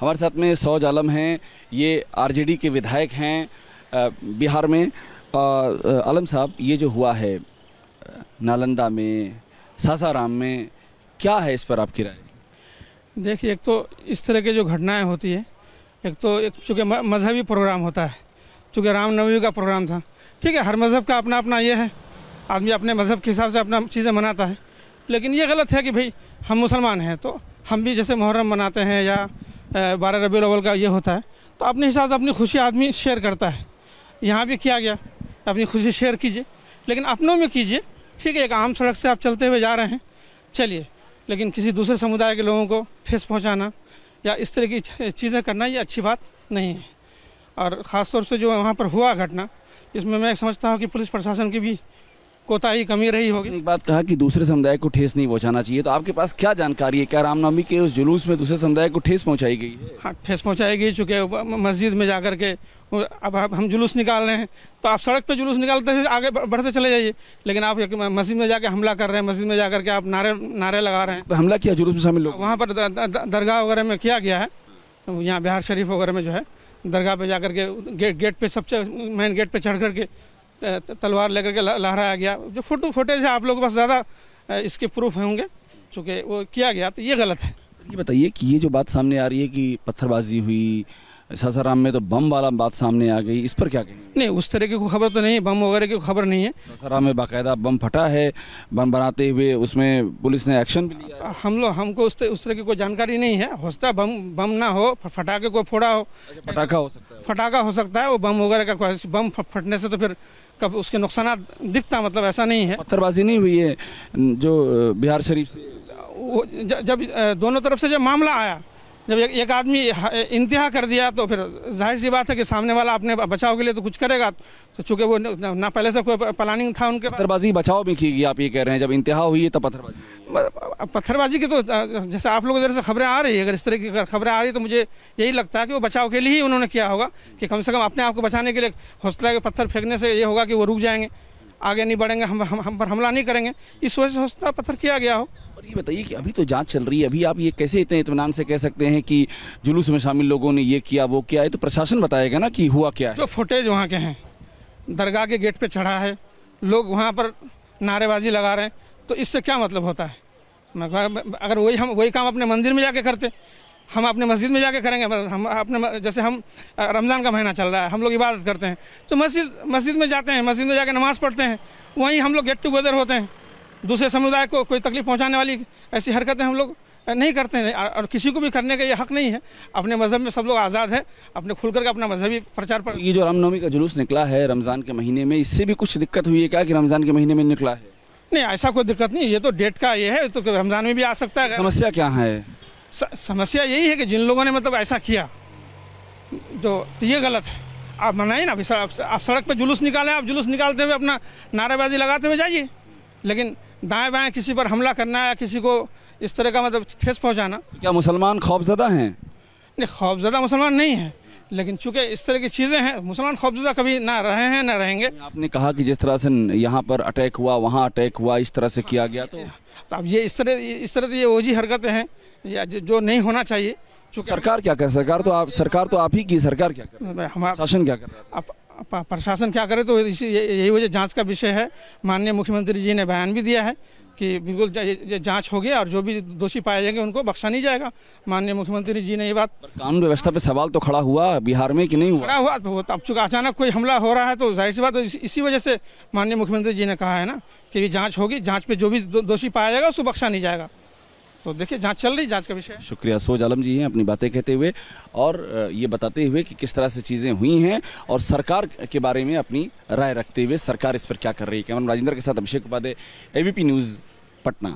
हमारे साथ में सौज आलम हैं ये आरजेडी के विधायक हैं बिहार में आलम साहब ये जो हुआ है नालंदा में सासाराम में क्या है इस पर आपकी राय देखिए एक तो इस तरह की जो घटनाएं होती है एक तो एक चूँकि मजहबी प्रोग्राम होता है चूँकि रामनवमी का प्रोग्राम था ठीक है हर मज़हब का अपना अपना ये है आदमी अपने मज़हब के हिसाब से अपना चीज़ें मनाता है लेकिन ये गलत है कि भाई हम मुसलमान हैं तो हम भी जैसे मुहर्रम मनाते हैं या बारह रबी अवल का ये होता है तो अपने हिसाब से अपनी खुशी आदमी शेयर करता है यहाँ भी किया गया अपनी खुशी शेयर कीजिए लेकिन अपनों में कीजिए ठीक है एक आम सड़क से आप चलते हुए जा रहे हैं चलिए लेकिन किसी दूसरे समुदाय के लोगों को ठेस पहुँचाना या इस तरह की चीज़ें करना ये अच्छी बात नहीं है और ख़ासतौर से जो वहाँ पर हुआ घटना इसमें मैं समझता हूँ कि पुलिस प्रशासन की भी कोताही कमी रही होगी बात कहा कि दूसरे समुदाय को ठेस नहीं पहुंचाना चाहिए तो आपके पास क्या जानकारी है क्या रामनवमी के उस जुलूस में दूसरे समुदाय को ठेस पहुंचाई गई है हाँ ठेस पहुंचाई गई चूंकि मस्जिद में जाकर के अब हम जुलूस निकाल रहे हैं तो आप सड़क पे जुलूस निकालते हैं आगे बढ़ते चले जाइए लेकिन आप मस्जिद में जाके हमला कर रहे हैं मस्जिद में जाकर के आप नारे नारे लगा रहे हैं हमला किया जुलूस में शामिल लोग वहाँ पर दरगाह वगैरह में किया गया है तो यहाँ बिहार शरीफ वगैरह में जो है दरगाह पे जाकर के गेट गेट पे सबसे मेन गेट पे चढ़ करके तलवार लेकर के लहराया गया जो फोटो फोटेज है आप लोगों के पास ज़्यादा इसके प्रूफ होंगे चूँकि वो किया गया तो ये गलत है ये बताइए कि ये जो बात सामने आ रही है कि पत्थरबाजी हुई सासाराम में तो बम वाला बात सामने आ गई इस पर क्या कहें नहीं उस तरह की कोई खबर तो नहीं बम वगैरह की खबर नहीं है सासाराम में बाकायदा बम फटा है बम बनाते हुए उसमें पुलिस ने एक्शन भी लिया हम लोग हमको उस, उस तरह की कोई जानकारी नहीं है हो सकता बम बम ना हो फटाके कोई फोड़ा हो अच्छा, फटाखा हो सकता है फटाखा हो सकता है वो बम वगैरह का बम फटने से तो फिर कब उसके नुकसान दिखता मतलब ऐसा नहीं है पत्थरबाजी नहीं हुई है जो बिहार शरीफ से वो जब दोनों तरफ से जब मामला आया जब एक, एक आदमी इंतहा कर दिया तो फिर जाहिर सी बात है कि सामने वाला अपने बचाव के लिए तो कुछ करेगा तो चूंकि वो ना पहले से कोई प्लानिंग था उनके पत्थरबाजी बचाव भी की गई आप ये कह रहे हैं जब इंतहा हुई है तो पत्थरबाजी पत्थरबाजी की तो जैसे आप लोग इधर से खबरें आ रही है अगर इस तरह की खबरें आ रही तो मुझे यही लगता है कि वो बचाव के लिए ही उन्होंने किया होगा कि कम से कम अपने आप को बचाने के लिए हौसला के पत्थर फेंकने से ये होगा कि वो रुक जाएंगे आगे नहीं बढ़ेंगे हम हम हम पर हमला नहीं करेंगे इस वजह से हौसला पत्थर किया गया हो और ये बताइए कि अभी तो जांच चल रही है अभी आप ये कैसे इतने इतमान से कह सकते हैं कि जुलूस में शामिल लोगों ने ये किया वो किया है तो प्रशासन बताएगा ना कि हुआ क्या है जो फुटेज वहाँ के हैं दरगाह के गेट पर चढ़ा है लोग वहाँ पर नारेबाजी लगा रहे हैं तो इससे क्या मतलब होता है अगर वही हम वही काम अपने मंदिर में जाके करते हम अपने मस्जिद में जाके करेंगे हम अपने जैसे हम रमज़ान का महीना चल रहा है हम लोग इबादत करते हैं तो मस्जिद मस्जिद में जाते हैं मस्जिद में जाके नमाज़ पढ़ते हैं वहीं हम लोग गेट टुगेदर होते हैं दूसरे समुदाय को कोई तकलीफ पहुंचाने वाली ऐसी हरकतें हम लोग नहीं करते हैं और किसी को भी करने का ये हक नहीं है अपने मज़हब में सब लोग आज़ाद है अपने खुल करके अपना मजहबी प्रचार पर ये जो रामनवमी का जुलूस निकला है रमज़ान के महीने में इससे भी कुछ दिक्कत हुई है क्या कि रमज़ान के महीने में निकला है नहीं ऐसा कोई दिक्कत नहीं ये तो डेट का ये है तो रमज़ान में भी आ सकता है समस्या क्या है समस्या यही है कि जिन लोगों ने मतलब ऐसा किया जो तो, तो ये गलत है आप मनाइए ना अभी आप, सड़क पर जुलूस निकालें आप जुलूस निकालते हुए अपना नारेबाजी लगाते हुए जाइए लेकिन दाएं बाएं किसी पर हमला करना या किसी को इस तरह का मतलब ठेस पहुंचाना क्या मुसलमान खौफजदा हैं नहीं खौफजदा मुसलमान नहीं है लेकिन चूंकि इस तरह की चीज़ें हैं मुसलमान खौफजुदा कभी ना रहे हैं ना रहेंगे आपने कहा कि जिस तरह से यहाँ पर अटैक हुआ वहाँ अटैक हुआ इस तरह से किया गया तो अब ये इस तरह इस तरह की तो ये जी हरकतें हैं या जो नहीं होना चाहिए सरकार क्या कर सरकार तो आप सरकार तो आप ही की सरकार क्या कर शासन क्या कर है प्रशासन क्या करे तो इसी यही वजह जांच का विषय है माननीय मुख्यमंत्री जी ने बयान भी दिया है कि बिल्कुल जांच होगी और जो भी दोषी पाए जाएंगे उनको बख्शा नहीं जाएगा माननीय मुख्यमंत्री जी ने ये बात कानून व्यवस्था पे सवाल तो खड़ा हुआ बिहार में कि नहीं हुआ खड़ा हुआ तो, तो अब चुका अचानक कोई हमला हो रहा है तो जाहिर सी बात इस, इसी वजह से माननीय मुख्यमंत्री जी ने कहा है ना कि जाँच होगी जाँच पे जो भी दोषी पाया जाएगा उसको बख्शा नहीं जाएगा तो देखिए जांच चल रही जांच का विषय शुक्रिया सोज आलम जी हैं अपनी बातें कहते हुए और ये बताते हुए कि किस तरह से चीज़ें हुई हैं और सरकार के बारे में अपनी राय रखते हुए सरकार इस पर क्या कर रही है कैमरा राजेंद्र के साथ अभिषेक उपाध्याय एबीपी न्यूज़ पटना